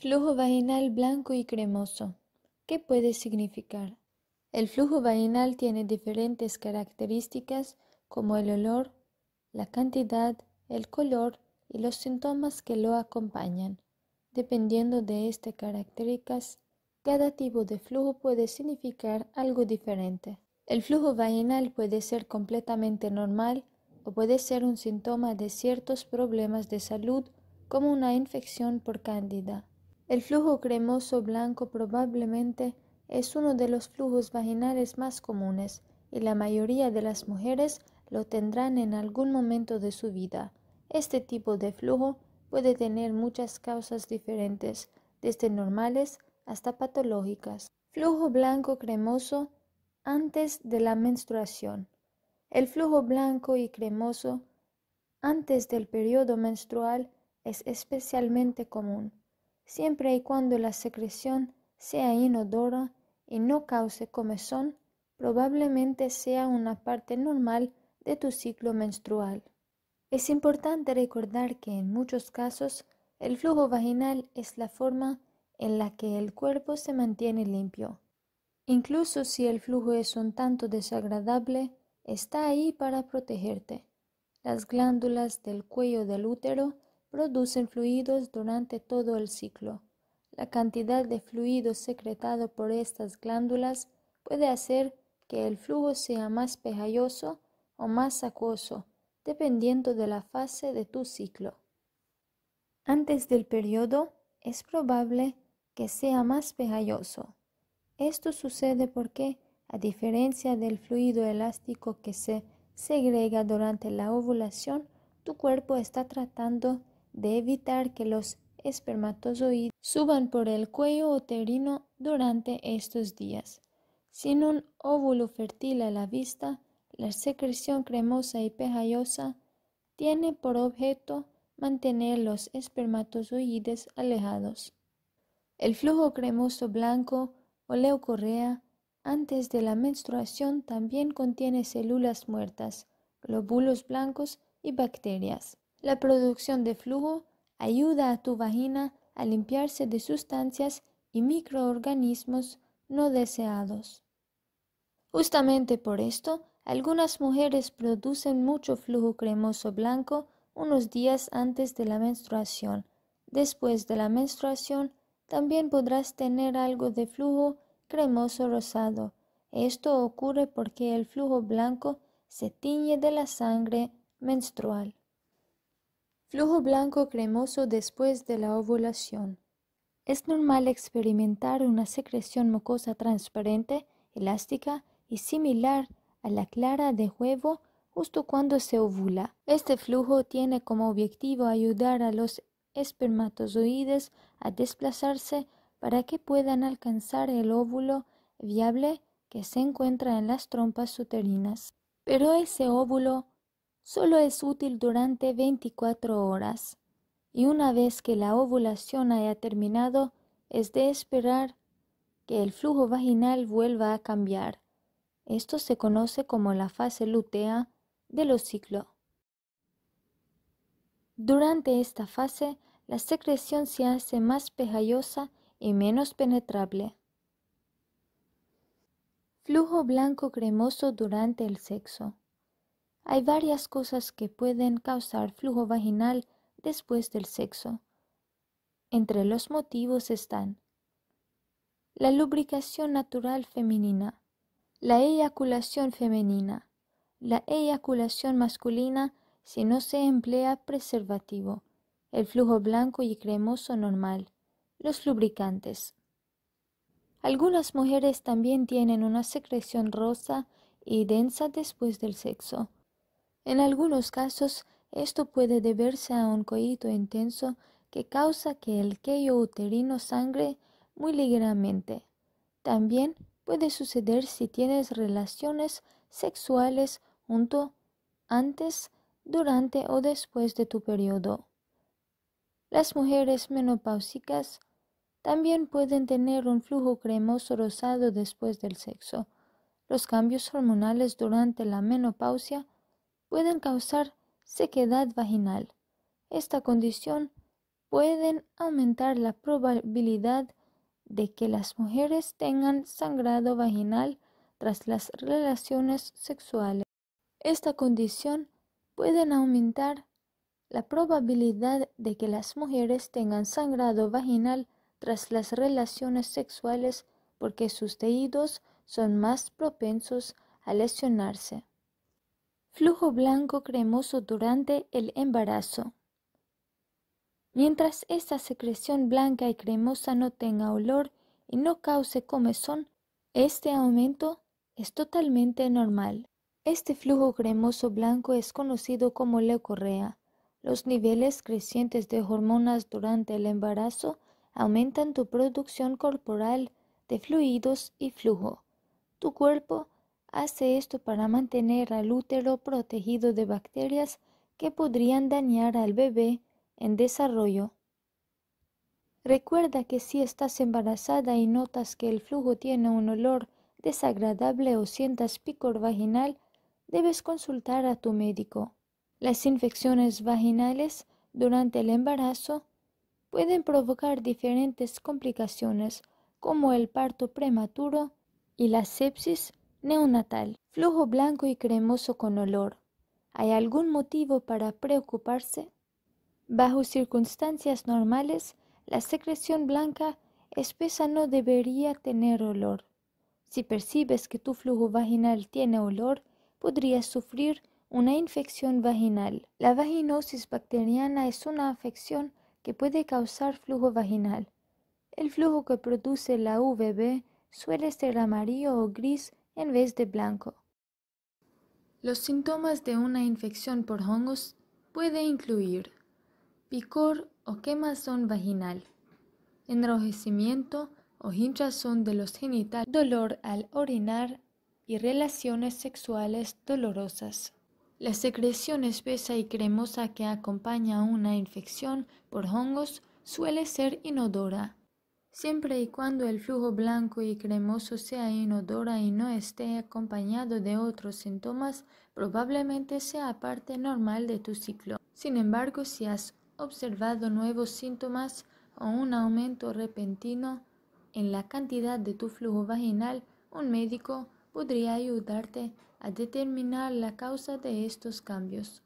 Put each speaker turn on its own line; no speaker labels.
Flujo vaginal blanco y cremoso. ¿Qué puede significar? El flujo vaginal tiene diferentes características como el olor, la cantidad, el color y los síntomas que lo acompañan. Dependiendo de estas características, cada tipo de flujo puede significar algo diferente. El flujo vaginal puede ser completamente normal o puede ser un síntoma de ciertos problemas de salud como una infección por cándida. El flujo cremoso blanco probablemente es uno de los flujos vaginales más comunes y la mayoría de las mujeres lo tendrán en algún momento de su vida. Este tipo de flujo puede tener muchas causas diferentes, desde normales hasta patológicas. Flujo blanco cremoso antes de la menstruación. El flujo blanco y cremoso antes del periodo menstrual es especialmente común siempre y cuando la secreción sea inodora y no cause comezón, probablemente sea una parte normal de tu ciclo menstrual. Es importante recordar que en muchos casos el flujo vaginal es la forma en la que el cuerpo se mantiene limpio. Incluso si el flujo es un tanto desagradable, está ahí para protegerte. Las glándulas del cuello del útero producen fluidos durante todo el ciclo. La cantidad de fluido secretado por estas glándulas puede hacer que el flujo sea más pegajoso o más acuoso, dependiendo de la fase de tu ciclo. Antes del periodo, es probable que sea más pegajoso. Esto sucede porque, a diferencia del fluido elástico que se segrega durante la ovulación, tu cuerpo está tratando de evitar que los espermatozoides suban por el cuello uterino durante estos días. Sin un óvulo fértil a la vista, la secreción cremosa y pegajosa tiene por objeto mantener los espermatozoides alejados. El flujo cremoso blanco o leucorrea antes de la menstruación también contiene células muertas, glóbulos blancos y bacterias. La producción de flujo ayuda a tu vagina a limpiarse de sustancias y microorganismos no deseados. Justamente por esto, algunas mujeres producen mucho flujo cremoso blanco unos días antes de la menstruación. Después de la menstruación, también podrás tener algo de flujo cremoso rosado. Esto ocurre porque el flujo blanco se tiñe de la sangre menstrual. Flujo blanco cremoso después de la ovulación. Es normal experimentar una secreción mucosa transparente, elástica y similar a la clara de huevo justo cuando se ovula. Este flujo tiene como objetivo ayudar a los espermatozoides a desplazarse para que puedan alcanzar el óvulo viable que se encuentra en las trompas uterinas. Pero ese óvulo solo es útil durante 24 horas y una vez que la ovulación haya terminado, es de esperar que el flujo vaginal vuelva a cambiar. Esto se conoce como la fase lutea del ciclo. Durante esta fase, la secreción se hace más pegajosa y menos penetrable. Flujo blanco cremoso durante el sexo. Hay varias cosas que pueden causar flujo vaginal después del sexo. Entre los motivos están la lubricación natural femenina, la eyaculación femenina, la eyaculación masculina si no se emplea preservativo, el flujo blanco y cremoso normal, los lubricantes. Algunas mujeres también tienen una secreción rosa y densa después del sexo, en algunos casos, esto puede deberse a un coito intenso que causa que el cuello uterino sangre muy ligeramente. También puede suceder si tienes relaciones sexuales junto antes, durante o después de tu periodo. Las mujeres menopáusicas también pueden tener un flujo cremoso rosado después del sexo. Los cambios hormonales durante la menopausia pueden causar sequedad vaginal. Esta condición puede aumentar la probabilidad de que las mujeres tengan sangrado vaginal tras las relaciones sexuales. Esta condición puede aumentar la probabilidad de que las mujeres tengan sangrado vaginal tras las relaciones sexuales porque sus tejidos son más propensos a lesionarse. Flujo blanco cremoso durante el embarazo. Mientras esta secreción blanca y cremosa no tenga olor y no cause comezón, este aumento es totalmente normal. Este flujo cremoso blanco es conocido como leucorrea. Los niveles crecientes de hormonas durante el embarazo aumentan tu producción corporal de fluidos y flujo. Tu cuerpo Hace esto para mantener al útero protegido de bacterias que podrían dañar al bebé en desarrollo. Recuerda que si estás embarazada y notas que el flujo tiene un olor desagradable o sientas picor vaginal, debes consultar a tu médico. Las infecciones vaginales durante el embarazo pueden provocar diferentes complicaciones como el parto prematuro y la sepsis Neonatal, flujo blanco y cremoso con olor. ¿Hay algún motivo para preocuparse? Bajo circunstancias normales, la secreción blanca espesa no debería tener olor. Si percibes que tu flujo vaginal tiene olor, podrías sufrir una infección vaginal. La vaginosis bacteriana es una afección que puede causar flujo vaginal. El flujo que produce la UVB suele ser amarillo o gris en vez de blanco. Los síntomas de una infección por hongos pueden incluir picor o quemazón vaginal, enrojecimiento o hinchazón de los genitales, dolor al orinar y relaciones sexuales dolorosas. La secreción espesa y cremosa que acompaña a una infección por hongos suele ser inodora siempre y cuando el flujo blanco y cremoso sea inodora y no esté acompañado de otros síntomas, probablemente sea parte normal de tu ciclo. Sin embargo, si has observado nuevos síntomas o un aumento repentino en la cantidad de tu flujo vaginal, un médico podría ayudarte a determinar la causa de estos cambios.